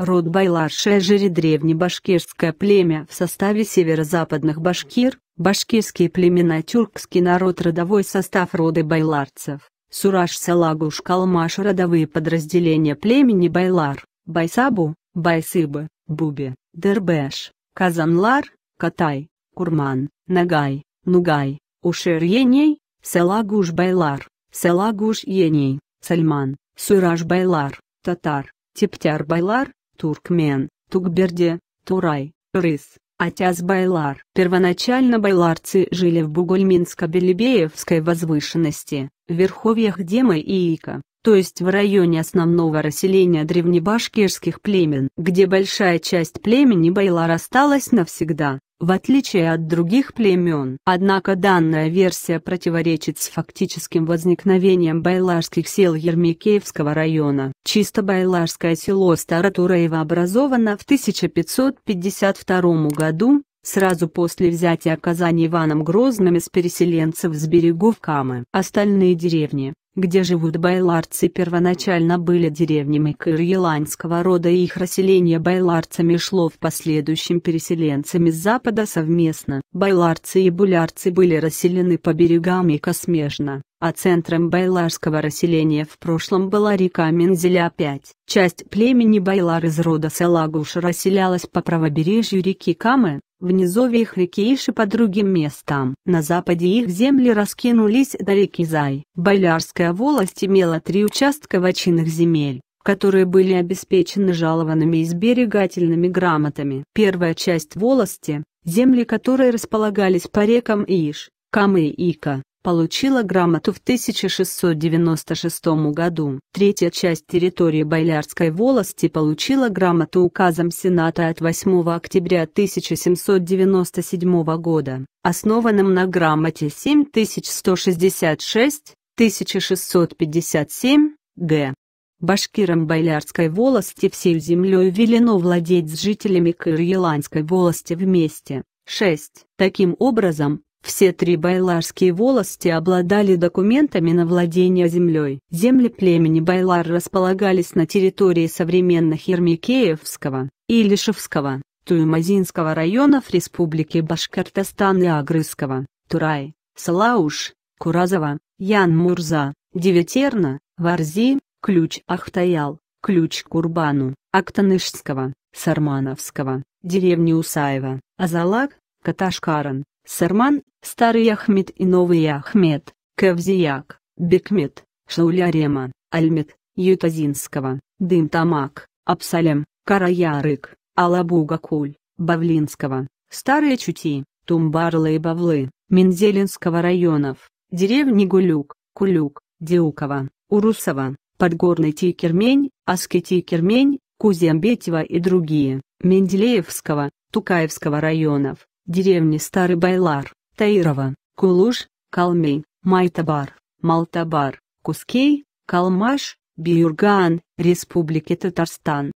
Род Байлаша Эжери – древнебашкирское племя в составе северо-западных башкир, башкирские племена тюркский народ родовой состав роды байларцев, Сураж Салагуш Калмаш родовые подразделения племени Байлар, Байсабу, Байсыбы, Буби, Дербеш, Казанлар, Катай, Курман, Нагай, Нугай, Ушер Еней, Салагуш Байлар, Салагуш Еней, Сальман, Сураж Байлар, Татар, Тептяр Байлар, туркмен, тукберди, турай, рыс, атяс-байлар. Первоначально байларцы жили в Бугульминско-Белебеевской возвышенности, в верховьях Демы и Ика, то есть в районе основного расселения древнебашкирских племен, где большая часть племени Байлар осталась навсегда, в отличие от других племен. Однако данная версия противоречит с фактическим возникновением байларских сел Ермекеевского района. Чисто байларское село Старотураево образовано в 1552 году, сразу после взятия Казани Иваном Грозным из переселенцев с берегов Камы. Остальные деревни, где живут байларцы первоначально были деревнями кыр рода и их расселение байларцами шло в последующем переселенцами с запада совместно. Байларцы и булярцы были расселены по берегам и космежно, а центром байларского расселения в прошлом была река Мензеля-5. Часть племени байлар из рода Салагуш расселялась по правобережью реки Камы, в низовьях реки Иши по другим местам. На западе их земли раскинулись до реки Зай. Байларская волость имела три участка вочинных земель которые были обеспечены жалованными и сберегательными грамотами. Первая часть волости, земли которой располагались по рекам Иш, Камы и Ика, получила грамоту в 1696 году. Третья часть территории Байлярской волости получила грамоту указом Сената от 8 октября 1797 года, основанным на грамоте 7166 1657 г. Башкирам Байлярской волости всей землей велено владеть с жителями кыр волости вместе. 6. Таким образом, все три байларские волости обладали документами на владение землей. Земли племени Байлар располагались на территории современных Ермикеевского, Илишевского, Туймазинского районов Республики Башкортостан и Агрызского, Турай, Салауш, Куразова, Ян-Мурза, Девятерна, Варзи, Ключ Ахтаял, Ключ Курбану, Актанышского, Сармановского, деревни Усаева, Азалак, Каташкаран, Сарман, Старый Ахмед и Новый Ахмед, Кавзияк, Бекмет, Шаулярема, Альмет, Ютазинского, Дым Тамак, Абсалем, Караярык, Алабугакуль, Бавлинского, Старые Чути, Тумбарлы и Бавлы, Мензелинского районов, деревни Гулюк, Кулюк, Диукова, Урусова, Подгорный Тикермень, Аскети Кермень, Кузембетева и другие, Менделеевского, Тукаевского районов, деревни Старый Байлар, Таирова, Кулуш, Калмей, Майтабар, Малтабар, Кускей, Калмаш, Биюрган, Республики Татарстан.